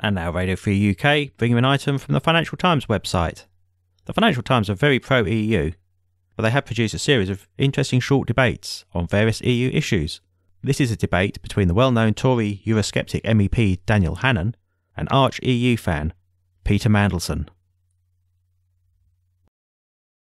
And now Radio Free UK bring you an item from the Financial Times website. The Financial Times are very pro EU, but they have produced a series of interesting short debates on various EU issues. This is a debate between the well known Tory Eurosceptic MEP Daniel Hannan and arch EU fan Peter Mandelson.